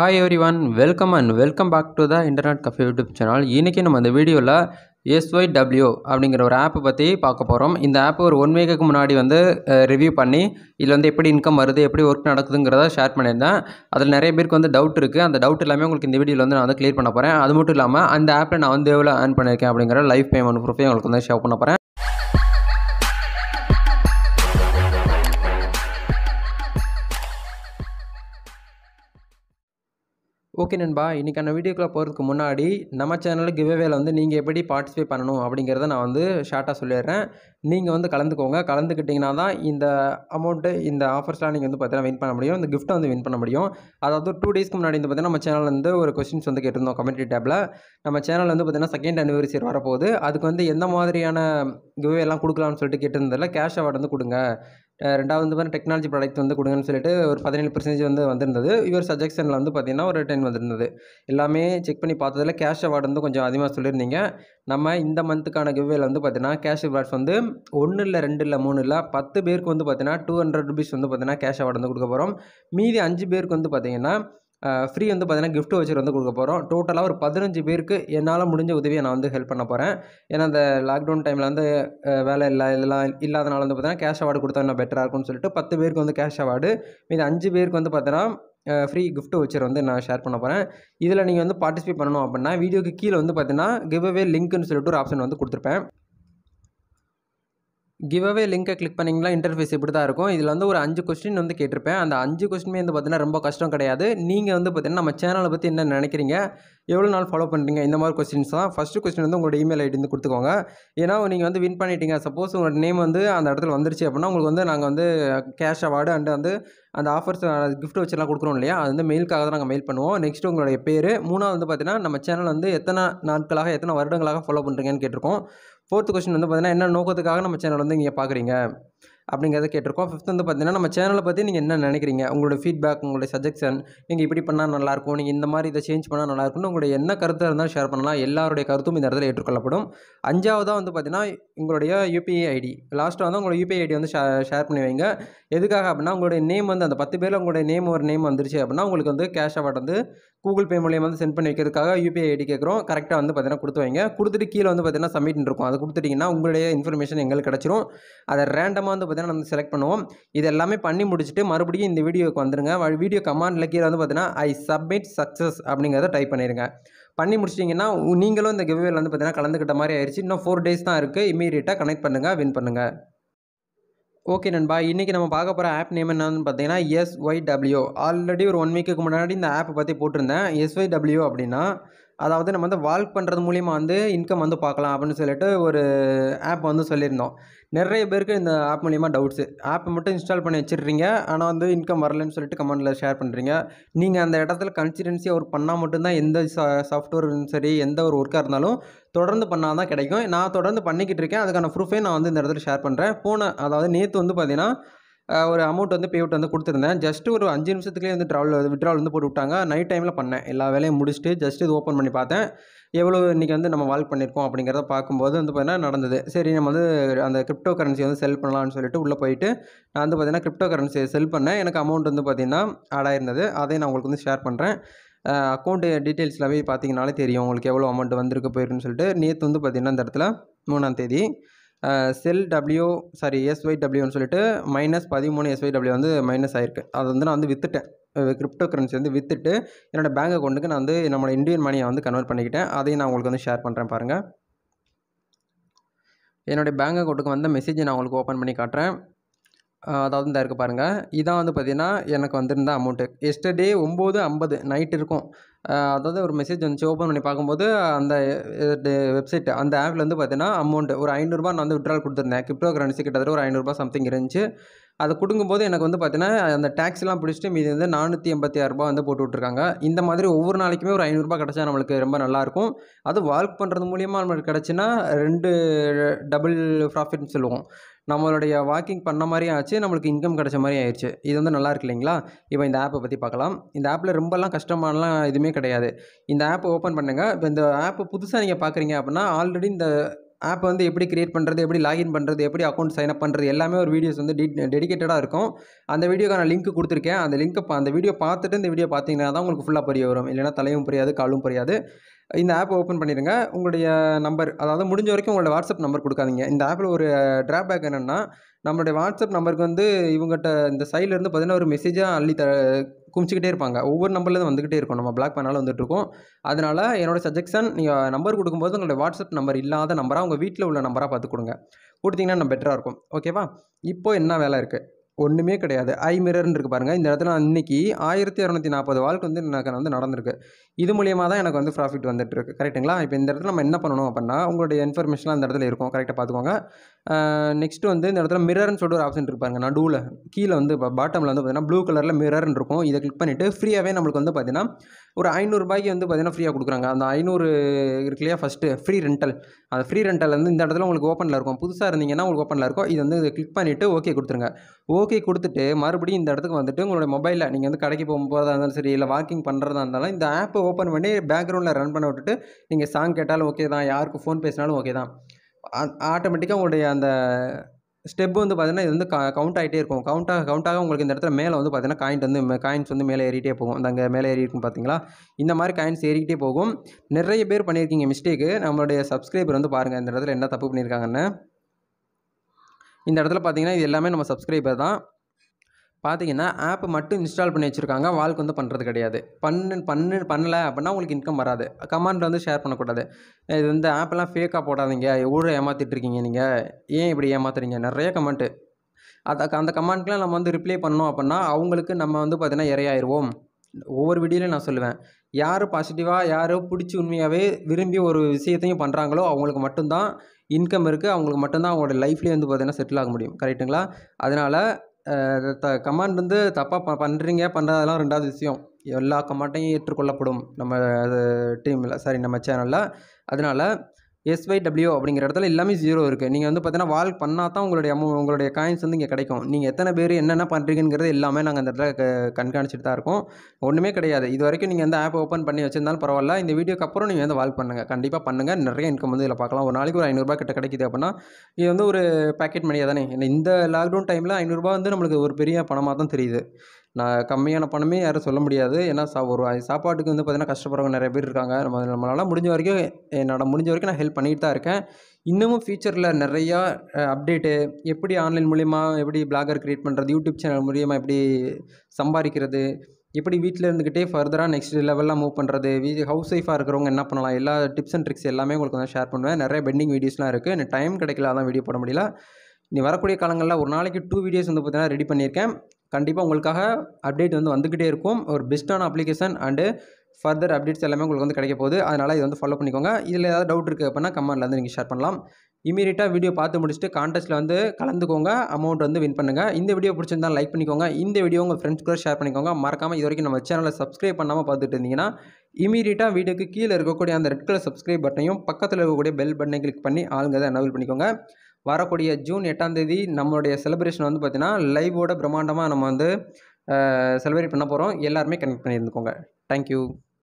hi everyone welcome and welcome back to the internet cafe YouTube channel இன்றைக்கி நம்ம அந்த வீடியோவில் SY W அப்படிங்கிற ஒரு ஆப்பை பற்றி பார்க்க போகிறோம் இந்த ஆப் ஒரு ஒன் வீக்குக்கு முன்னாடி வந்து ரிவ்யூ பண்ணி இதில் வந்து எப்படி இன்கம் வருது எப்படி ஒர்க் நடக்குதுங்கிறத ஷேர் பண்ணியிருந்தேன் அதில் நிறைய பேருக்கு வந்து டவுட் இருக்குது அந்த டவுட் எல்லாமே உங்களுக்கு இந்த வீடியோவில் வந்து நான் வந்து கிளியர் பண்ண போகிறேன் அது மட்டும் இல்லாமல் அந்த ஆப்பில் நான் வந்து எவ்வளோ ஏர்ன் பண்ணியிருக்கேன் அப்படிங்கிற லைஃப் பேமெண்ட் ப்ரூஃபையும் உங்களுக்கு வந்து ஷேர் பண்ண போகிறேன் ஓகே நண்பா இன்றைக்கான வீடியோக்குள்ளே போகிறதுக்கு முன்னாடி நம்ம சேனலில் கிவ்வேவேல வந்து நீங்கள் எப்படி பார்ட்டிசிபேட் பண்ணணும் அப்படிங்கிறத நான் வந்து ஷார்ட்டாக சொல்லிடுறேன் நீங்கள் வந்து கலந்துக்கோங்க கலந்துக்கிட்டிங்கன்னா தான் இந்த அமௌண்ட்டு இந்த ஆஃபர்ஸ்லாம் நீங்கள் வந்து பார்த்தீங்கன்னா வின் பண்ண முடியும் இந்த கிஃப்ட்டை வந்து வின் பண்ண முடியும் அதாவது டூ டேஸ்க்கு முன்னாடி வந்து பார்த்தீங்கன்னா நம்ம சேனல் வந்து ஒரு கொஸ்டின்ஸ் வந்து கேட்டிருந்தோம் கமெண்ட்ரி டேப்பில் நம்ம சேனலில் வந்து பார்த்திங்கன்னா செகண்ட் அனிவர்சரி வரப்போகுது அதுக்கு வந்து எந்த மாதிரியான கிவ்வேலாம் கொடுக்கலாம்னு சொல்லிட்டு கேட்டிருந்ததில்ல கேஷ் அவார்டு வந்து கொடுங்க ரெண்டாவது வந்து டெக்னாலஜி ப்ராடக்ட் வந்து கொடுங்கன்னு சொல்லிட்டு ஒரு பதினேழு பர்சன்டேஜ் வந்து வந்திருந்தது இவர் சஜெக்ஷனில் வந்து பார்த்திங்கன்னா ஒரு டென் வந்திருந்தது எல்லாமே செக் பண்ணி பார்த்ததில் கேஷ் அவார்டு வந்து கொஞ்சம் அதிகமாக சொல்லியிருந்தீங்க நம்ம இந்த மந்த்துக்கான கிவ்வேல வந்து பார்த்தீங்கன்னா கேஷ் அவார்ட்ஸ் வந்து ஒன்று இல்லை ரெண்டு இல்லை மூணு இல்லை பத்து பேருக்கு வந்து பார்த்திங்கன்னா டூ ஹண்ட்ரட் ருபீஸ் வந்து பார்த்திங்கன்னா கேஷ் அவார்டு வந்து கொடுக்க போகிறோம் மீதி அஞ்சு பேருக்கு வந்து பார்த்திங்கன்னா ஃப்ரீ வந்து பார்த்தீங்கன்னா கிஃப்ட் வச்சர் வந்து கொடுக்க போகிறோம் டோட்டலாக ஒரு பதினஞ்சு பேருக்கு என்னால் முடிஞ்ச உதவியை நான் வந்து ஹெல்ப் பண்ண போகிறேன் ஏன்னா அந்த லாக்டவுன் டைமில் வந்து வேலை இல்லை இல்லை இல்லாதனால வந்து பார்த்தீங்கன்னா கேஷ் அவார்டு கொடுத்தா இன்னும் பெட்டராக இருக்கும்னு சொல்லிட்டு பத்து பேருக்கு வந்து கேஷ் அவார்டு மீது அஞ்சு பேருக்கு வந்து பார்த்தீங்கன்னா ஃப்ரீ கிஃப்ட் வச்சர் வந்து நான் ஷேர் பண்ண போகிறேன் இதில் நீங்கள் வந்து பார்ட்டிசிபேட் பண்ணணும் அப்படின்னா வீடியோக்கு கீழே வந்து பார்த்தீங்கன்னா கிவ்அவே லிங்க்னு சொல்லிட்டு ஒரு ஆப்ஷன் வந்து கொடுத்துருப்பேன் கிவ்அவே லிங்கை கிளிக் பண்ணிங்களா இன்டர்ஃபேஸ் இப்படி தான் இருக்கும் இதில் வந்து ஒரு அஞ்சு கொஸ்டின் வந்து கேட்டிருப்பேன் அந்த அஞ்சு கொஸ்டினுமே வந்து பார்த்தீங்கன்னா ரொம்ப கஷ்டம் கிடையாது நீங்கள் வந்து பார்த்தீங்கன்னா நம்ம சேனலை பற்றி என்ன நினைக்கிறீங்க எவ்வளோ நாள் ஃபாலோ பண்ணுறீங்க இந்த மாதிரி கொஸ்டின்ஸ் தான் ஃபஸ்ட்டு கொஸ்டின் வந்து உங்களோட இமெயில் ஐடி வந்து கொடுத்துக்கோங்க ஏன்னா நீங்கள் வந்து வின் பண்ணிட்டீங்க சப்போஸ் உங்களோட நேம் வந்து அந்த இடத்துல வந்துருச்சு அப்படின்னா உங்களுக்கு வந்து நாங்கள் வந்து கேஷ் அவார்டு அண்ட் வந்து அந்த ஆஃபர்ஸ் கிஃப்ட் வச்சுலாம் கொடுக்குறோம் இல்லையா அது வந்து மெயிலுக்காக தான் நாங்கள் மெயில் பண்ணுவோம் நெக்ஸ்ட் உங்களுடைய பேர் மூணாவது வந்து பார்த்தீங்கன்னா நம்ம சேனல் வந்து எத்தனை நாட்களாக எத்தனை வருடங்களாக ஃபாலோ பண்ணுறீங்கன்னு கேட்டிருக்கோம் ஃபோர்த் கொஸ்டின் வந்து பார்த்தீங்கன்னா என்ன நோக்கத்துக்காக நம்ம சேனல் வந்து இங்கே பார்க்குறீங்க அப்படிங்கிறத கேட்டிருக்கோம் ஃபிஃப்த் வந்து பார்த்தீங்கன்னா நம்ம சேனலை பற்றி நீங்கள் என்ன நினைக்கிறீங்க உங்களோட ஃபீட்பேக் உங்களுடைய சஜெஷன் நீங்கள் இப்படி பண்ணால் நல்லாயிருக்கும் நீங்கள் இந்த மாதிரி இதை சேஞ்ச் பண்ணால் நல்லாயிருக்கும்னு உங்களுடைய என்ன கருத்தாக இருந்தாலும் ஷேர் பண்ணலாம் எல்லாருடைய கருத்தும் இந்த இடத்துல ஏற்றுக்கொள்ளப்படும் அஞ்சாவதாக வந்து பார்த்தீங்கன்னா உங்களுடைய யூபிஐ ஐடி லாஸ்ட்டாக வந்து உங்களோட யூபிஐ ஐடி வந்து ஷேர் பண்ணி வைங்க எதுக்காக அப்படின்னா உங்களுடைய நேம் வந்து அந்த பத்து பேரில் உங்களுடைய நேம் ஒரு நேம் வந்துருச்சு அப்படின்னா உங்களுக்கு வந்து கேஷ் அவார்ட் வந்து கூகுள் பே மூலியம் வந்து சென்ட் பண்ணி வைக்கிறதுக்காக யூபிஐ ஐடி கேட்குறோம் கரெக்டாக வந்து பார்த்தீங்கன்னா கொடுத்து வைங்க கொடுத்துட்டு கீழே வந்து பார்த்தீங்கன்னா சப்மிட் இருக்கும் அது கொடுத்துட்டிங்கன்னா உங்களுடைய இன்ஃபர்மேஷன் எங்களுக்கு கிடச்சிரும் அதை ரேண்டமாக வந்து பார்த்திங்கன்னா நம்ம செலக்ட் பண்ணுவோம் இது எல்லாமே பண்ணி முடிச்சுட்டு மறுபடியும் இந்த வீடியோக்கு வந்துருங்க வீடியோ கமாண்டில் கீழே வந்து பார்த்தீங்கன்னா ஐ சப்மிட் சக்ஸஸ் அப்படிங்கிறத டைப் பண்ணிடுங்க பண்ணி முடிச்சிட்டிங்கன்னா நீங்களும் இந்த கிவ்வேல வந்து பார்த்தீங்கன்னா கலந்துக்கிட்ட மாதிரி ஆயிடுச்சு இன்னும் ஃபோர் டேஸ் தான் இருக்குது இமீடியட்டாக கனெக்ட் பண்ணுங்கள் வின் பண்ணுங்கள் ஓகே நண்பா இன்றைக்கி நம்ம பார்க்க போகிற ஆப் நேம் என்னன்னு பார்த்தீங்கன்னா எஸ்ஒய்டபிள்யூ ஆல்ரெடி ஒரு ஒன் வீக்குக்கு முன்னாடி இந்த ஆப்பை பற்றி போட்டிருந்தேன் எஸ்ஒய்டபிள்யூ அப்படின்னா அதாவது நம்ம வந்து வால்க் பண்ணுறது மூலிமா வந்து இன்கம் வந்து பார்க்கலாம் அப்படின்னு சொல்லிட்டு ஒரு ஆப் வந்து சொல்லியிருந்தோம் நிறைய பேருக்கு இந்த ஆப் மூலிமா டவுட்ஸு ஆப்பை மட்டும் இன்ஸ்டால் பண்ணி வச்சிடுறீங்க ஆனால் வந்து இன்கம் வரலன்னு சொல்லிட்டு கமெண்டில் ஷேர் பண்ணுறீங்க நீங்கள் அந்த இடத்துல கன்சிடென்சியாக ஒர்க் பண்ணால் மட்டும்தான் எந்த சா சாஃப்ட்வேரும் சரி எந்த ஒரு ஒர்க்காக இருந்தாலும் தொடர்ந்து பண்ணால் தான் கிடைக்கும் நான் தொடர்ந்து பண்ணிக்கிட்டு இருக்கேன் அதுக்கான ப்ரூஃபே நான் வந்து இந்த இடத்துல ஷேர் பண்ணுறேன் போன அதாவது நேற்று வந்து பார்த்திங்கன்னா ஒரு அமௌண்ட் வந்து பே வந்து கொடுத்துருந்தேன் ஜஸ்ட் ஒரு அஞ்சு நிமிஷத்துலேயே வந்து ட்ராவல் விட்ராவல் வந்து போட்டு விட்டாங்க நைட் டைமில் பண்ணேன் எல்லா வேலையும் முடிச்சுட்டு ஜஸ்ட் இது ஓப்பன் பண்ணி பார்த்தேன் எவ்வளோ இன்றைக்கி வந்து நம்ம வால்க் பண்ணியிருக்கோம் அப்படிங்கிறத பார்க்கும்போது வந்து பார்த்தீங்கன்னா நடந்தது சரி நம்ம வந்து அந்த கிரிப்டோ கரன்சி வந்து செல் பண்ணலான்னு சொல்லிட்டு உள்ளே போயிட்டு நான் வந்து பார்த்தீங்கன்னா கிரிப்டோ கரன்சி செல் பண்ணேன் எனக்கு அமௌண்ட் வந்து பார்த்திங்கன்னா ஆடாயிருந்தது அதை நான் உங்களுக்கு வந்து ஷேர் பண்ணுறேன் அக்கௌண்ட் போய் பார்த்தீங்கனாலே தெரியும் உங்களுக்கு எவ்வளோ அமௌண்ட் வந்திருக்கு போயிருக்குன்னு சொல்லிட்டு நேற்று வந்து பார்த்திங்கன்னா இந்த இடத்துல மூணாம் தேதி செல் டபிள்யூ சாரி எஸ்ஒய் டபிள்யூன்னு சொல்லிட்டு மைனஸ் பதிமூணு எஸ்ஒய் டபிள்யூ வந்து மைனஸ் ஆயிருக்கு அது வந்து நான் வந்து விற்றுட்டேன் கிரிப்டோ கரன்சி வந்து விற்றுட்டு என்னோடய பேங்க் அக்கௌண்ட்டுக்கு நான் வந்து நம்மளோட இந்தியன் மணியை வந்து கன்வெர்ட் பண்ணிக்கிட்டேன் அதையும் நான் உங்களுக்கு வந்து ஷேர் பண்ணுறேன் பாருங்கள் என்னுடைய பேங்க் அக்கௌண்ட்டுக்கு வந்த மெசேஜை நான் உங்களுக்கு ஓப்பன் பண்ணி காட்டுறேன் அதாவது இந்த இருக்குது பாருங்கள் இதான் வந்து பார்த்திங்கன்னா எனக்கு வந்திருந்த அமௌண்ட்டு எஸ்டர்டே ஒம்பது ஐம்பது நைட் இருக்கும் அதாவது ஒரு மெசேஜ் வந்துச்சு ஓப்பன் பண்ணி பார்க்கும்போது அந்த வெப்சைட் அந்த ஆப்பில் வந்து பார்த்தீங்கன்னா அமௌண்ட் ஒரு ஐநூறுரூவா நான் வந்து விட்ரால் கொடுத்துருந்தேன் கிரிப்டோ கரன்சி கிட்டத்தட்ட ஒரு ஐநூறுரூவா சம்திங் இருந்துச்சு அதை கொடுக்கும்போது எனக்கு வந்து பார்த்தீங்கன்னா அந்த டேக்ஸ்லாம் பிடிச்சிட்டு மீதி வந்து நானூற்றி எண்பத்தி ஆறுரூபா வந்து போட்டு விட்ருக்காங்க இந்த மாதிரி ஒவ்வொரு நாளைக்குமே ஒரு ஐநூறுரூபா கிடச்சா நம்மளுக்கு ரொம்ப நல்லாயிருக்கும் அது வால்க் பண்ணுறது மூலியமாக நம்மளுக்கு கிடச்சின்னா ரெண்டு டபுள் ப்ராஃபிட்னு சொல்லுவோம் நம்மளுடைய வாக்கிங் பண்ண மாதிரியும் ஆச்சு நம்மளுக்கு இன்கம் கிடச்ச மாதிரி ஆயிடுச்சு இது வந்து நல்லா இருக்கு இல்லைங்களா இப்போ இந்த ஆப்பை பற்றி பார்க்கலாம் இந்த ஆப்பில் ரொம்பலாம் கஷ்டமானலாம் எதுவுமே கிடையாது இந்த ஆப்பை ஓப்பன் பண்ணுங்கள் இப்போ இந்த ஆப்பை புதுசாக நீங்கள் பார்க்குறீங்க அப்படின்னா ஆல்ரெடி இந்த ஆப் வந்து எப்படி க்ரியேட் பண்ணுறது எப்படி லாகின் பண்ணுறது எப்படி அக்கௌண்ட் சைன் அப் பண்ணுறது எல்லாமே ஒரு வீடியோஸ் வந்து டெடிக்கேட்டடாக இருக்கும் அந்த வீடியோக்கான லிங்க் கொடுத்துருக்கேன் அந்த லிங்க்கை அந்த வீடியோ பார்த்துட்டு இந்த வீடியோ பார்த்தீங்கன்னா தான் உங்களுக்கு ஃபுல்லாக புரிய வரும் இல்லைனா தலையும் புரியாது காலும் புரியாது இந்த ஆப்பை ஓப்பன் பண்ணிடுங்க உங்களுடைய நம்பர் அதாவது முடிஞ்ச வரைக்கும் உங்களோட வாட்ஸ்அப் நம்பர் கொடுக்காதீங்க இந்த ஆப்பில் ஒரு ட்ராபேக் என்னென்னா நம்மளுடைய வாட்ஸ்அப் நம்பருக்கு வந்து இவங்ககிட்ட இந்த சைட்லேருந்து பார்த்தீங்கன்னா ஒரு மெசேஜாக அள்ளி த குமிச்சிக்கிட்டே இருப்பாங்க ஒவ்வொரு நம்பர்லேருந்து வந்துக்கிட்டே இருக்கும் நம்ம பிளாக் பண்ணாலும் வந்துட்டுருக்கோம் அதனால் என்னோடய சஜெக்ஷன் நீங்கள் நம்பர் கொடுக்கும்போது உங்களுடைய வாட்ஸ்அப் நம்பர் இல்லாத நம்பராக உங்கள் வீட்டில் உள்ள நம்பராக பார்த்து கொடுங்க கொடுத்தீங்கன்னா நம்ம பெட்டராக இருக்கும் ஓகேவா இப்போது என்ன வேலை இருக்குது ஒன்றுமே கிடையாது ஐ மிரர்னு இருக்குது பாருங்கள் இந்த இடத்துல இன்றைக்கி ஆயிரத்தி இரநூத்தி நாற்பது வாழ்க்கை வந்து எனக்கு வந்து நடந்திருக்கு இது மூலியமாக தான் எனக்கு வந்து ப்ராஃபிட் வந்துட்டுருக்கு கரெக்டுங்களா இப்போ இந்த இடத்துல நம்ம என்ன பண்ணணும் அப்படின்னா உங்களுடைய இன்ஃபர்மேஷன்லாம் அந்த இடத்துல இருக்கும் கரெக்டாக பார்த்துக்கோங்க நெக்ஸ்ட் வந்து இந்த இடத்துல மிரர்னு சொல்லிட்டு ஒரு ஆப்ஷன் இருப்பாங்க நடுவில் கீழே வந்து இப்போ பாட்டமில் வந்து பார்த்தீங்கன்னா ப்ளூ கலரில் மிரர்னு இருக்கும் இதை கிளிக் பண்ணிவிட்டு ஃப்ரீயாகவே நம்மளுக்கு வந்து பார்த்தீங்கன்னா ஒரு ஐநூறுரூபாய்க்கு வந்து பார்த்தீங்கன்னா ஃப்ரீயாக கொடுக்குறாங்க அந்த ஐநூறு இருக்கு இல்லையா ஃபஸ்ட்டு ஃப்ரீ ரெண்டல் அந்த ஃப்ரீ ரெண்டல் வந்து இந்த இடத்துல உங்களுக்கு ஓப்பனில் இருக்கும் புதுசாக இருந்தீங்கன்னா உங்களுக்கு ஓப்பனில் இருக்கும் இது வந்து கிளிக் பண்ணிவிட்டு ஓகே கொடுத்துருங்க ஓகே கொடுத்துட்டு மறுபடியும் இந்த இடத்துக்கு வந்துட்டு உங்களுடைய மொபைலில் நீங்கள் வந்து கடைக்கு போகும்போதாக இருந்தாலும் சரி இல்லை வாக்கிங் பண்ணுறதா இருந்தாலும் இந்த ஆப்பை ஓப்பன் பண்ணி பேக்ரவுண்டில் ரன் பண்ண விட்டுட்டு நீங்கள் சாங் கேட்டாலும் ஓகே தான் யாருக்கு ஃபோன் பேசினாலும் ஓகே தான் ஆட்டோமேட்டிக்காக உங்களுடைய அந்த ஸ்டெப்பு வந்து பார்த்தீங்கன்னா இது வந்து கவுண்ட் ஆகிட்டே இருக்கும் கவுண்ட்டாக கவுண்ட்டாக உங்களுக்கு இந்த இடத்துல மேலே வந்து பார்த்தீங்கன்னா காயின்ட் வந்து காயின்ஸ் வந்து மேலே ஏறிட்டே போகும் அந்த அங்கே மேலே ஏறி இருக்கும் பார்த்தீங்களா இந்த மாதிரி காயின்ஸ் ஏறிக்கிட்டே போகும் நிறைய பேர் பண்ணியிருக்கீங்க மிஸ்டேக்கு நம்மளுடைய சப்ஸ்கிரைபர் வந்து பாருங்கள் இந்த இடத்துல என்ன தப்பு பண்ணியிருக்காங்கன்னு இந்த இடத்துல பார்த்தீங்கன்னா இது எல்லாமே நம்ம சப்ஸ்கிரைபர் தான் பார்த்தீங்கன்னா ஆப் மட்டும் இன்ஸ்டால் பண்ணி வச்சுருக்காங்க வாழ்க்கை வந்து பண்ணுறது கிடையாது பண்ணு பண்ணு பண்ணலை அப்படின்னா உங்களுக்கு இன்கம் வராது கமாண்ட் வந்து ஷேர் பண்ணக்கூடாது இது வந்து ஆப்பெல்லாம் ஃபேக்காக போடாதீங்க எவ்வளோ ஏமாற்றிட்டுருக்கீங்க நீங்கள் ஏன் இப்படி ஏமாத்துறீங்க நிறைய கமெண்ட்டு அது அந்த கமெண்ட்லாம் நம்ம வந்து ரிப்ளை பண்ணோம் அப்படின்னா அவங்களுக்கு நம்ம வந்து பார்த்திங்கன்னா இரையாயிருவோம் ஒவ்வொரு வீடியோலையும் நான் சொல்லுவேன் யார் பாசிட்டிவாக யாரோ பிடிச்சி உண்மையாகவே விரும்பி ஒரு விஷயத்தையும் பண்ணுறாங்களோ அவங்களுக்கு மட்டும்தான் இன்கம் இருக்குது அவங்களுக்கு மட்டும்தான் அவங்களோட லைஃப்லேயே வந்து பார்த்திங்கன்னா செட்டில் ஆக முடியும் கரெக்டுங்களா அதனால் த கமாண்ட் வந்து தப்பாக ப பண்ணுறீங்க பண்ணுறதெல்லாம் ரெண்டாவது விஷயம் எல்லா கமாண்டையும் ஏற்றுக்கொள்ளப்படும் நம்ம அது டீமில் சாரி நம்ம சேனலில் அதனால எஸ்ஒய் டபிள்யூ அப்படிங்கிற இடத்துல எல்லாமே ஜீரோ இருக்குது நீங்கள் வந்து பார்த்தீங்கன்னா வால் பண்ணால் தான் உங்களுடைய அமௌ உங்களுடைய காயின்ஸ் வந்து இங்கே கிடைக்கும் நீங்கள் எத்தனை பேர் என்னென்ன பண்ணுறீங்கிறது எல்லாமே நாங்கள் அந்த இடத்துல கண்காணிச்சிட்டு தான் இருக்கோம் ஒன்றுமே கிடையாது இது வரைக்கும் நீங்கள் எந்த ஆப் ஓப்பன் பண்ணி வச்சிருந்தாலும் பரவாயில்ல இந்த வீடியோக்கு அப்புறம் நீங்கள் வந்து வால் பண்ணுங்கள் கண்டிப்பாக பண்ணுங்கள் நிறைய இன்கம் வந்து இதில் பார்க்கலாம் ஒரு நாளைக்கு ஒரு ஐநூறுரூபா கிட்ட கிடைக்குது அப்படின்னா இது வந்து ஒரு பேக்கெட் மணியாக தானே இந்த லாக்டவுன் டைமில் ஐநூறுரூபா வந்து நம்மளுக்கு ஒரு பெரிய பணமாக தான் தெரியுது நான் கம்மியான பணமே யாரும் சொல்ல முடியாது ஏன்னா சா ஒரு சாப்பாட்டுக்கு வந்து பார்த்திங்கன்னா கஷ்டப்படுறவங்க நிறைய பேர் இருக்காங்க நம்ம நம்மளால் முடிஞ்ச வரைக்கும் என்னோட முடிஞ்ச வரைக்கும் நான் ஹெல்ப் பண்ணிகிட்டு தான் இருக்கேன் இன்னமும் ஃபியூச்சரில் நிறையா அப்டேட்டு எப்படி ஆன்லைன் மூலிமா எப்படி பிளாகர் க்ரியேட் பண்ணுறது யூடியூப் சேனல் மூலிமா எப்படி சம்பாதிக்கிறது எப்படி வீட்டில் இருந்துக்கிட்டே ஃபர்தராக நெக்ஸ்ட் லெவலில் மூவ் பண்ணுறது வீ ஹவுஸ் ஒய்ஃபாக இருக்கிறவங்க என்ன பண்ணலாம் எல்லா டிப்ஸ் அண்ட் ட்ரிக்ஸ் எல்லாமே உங்களுக்கு வந்து ஷேர் பண்ணுவேன் நிறைய பெண்டிங் வீடியோஸ்லாம் இருக்குது எனக்கு டைம் கிடைக்கல அதான் வீடியோ போட முடியல நீ வரக்கூடிய காலங்களில் ஒரு நாளைக்கு டூ வீடியோஸ் வந்து பார்த்திங்கன்னா ரெடி பண்ணியிருக்கேன் கண்டிப்பாக உங்களுக்காக அப்டேட் வந்து வந்துக்கிட்டே இருக்கும் ஒரு பெஸ்ட்டான அப்ளிகேஷன் அண்டு ஃபர்தர் அப்டேட்ஸ் எல்லாமே உங்களுக்கு வந்து கிடைக்க போகுது அதனால் இதை வந்து ஃபாலோ பண்ணிக்கோங்க இதில் ஏதாவது டவுட் இருக்குது அப்படின்னா கமெண்ட்டில் வந்து நீங்கள் ஷேர் பண்ணலாம் இமீடியட்டாக வீடியோ பார்த்து முடிச்சுட்டு கான்டெஸ்ட்டில் வந்து கலந்துக்கோங்க அமௌண்ட் வந்து வின் பண்ணுங்கள் இந்த வீடியோ பிடிச்சிருந்தா லைக் பண்ணிக்கோங்க இந்த வீடியோ உங்கள் ஃப்ரெண்ட்ஸ் கூட ஷேர் பண்ணிக்கோங்க மறக்காமல் இது வரைக்கும் நம்ம சேனலை சப்ஸ்கிரைப் பண்ணாமல் பார்த்துட்டு இருந்தீங்கன்னா இமீடியட்டாக வீடியோக்கு கீழே இருக்கக்கூடிய அந்த ரெட் கலர் சப்ஸ்கிரைப் பட்டனையும் பக்கத்தில் இருக்கக்கூடிய பெல் பட்டனை கிளிக் பண்ணி ஆளுங்க அதை அனவில் பண்ணிக்கோங்க வரக்கூடிய ஜூன் எட்டாம் தேதி நம்மளுடைய செலிப்ரேஷன் வந்து பார்த்திங்கன்னா லைவோட பிரம்மாண்டமாக நம்ம வந்து செலிப்ரேட் பண்ண போகிறோம் எல்லாருமே கனெக்ட் பண்ணியிருந்துக்கோங்க தேங்க்யூ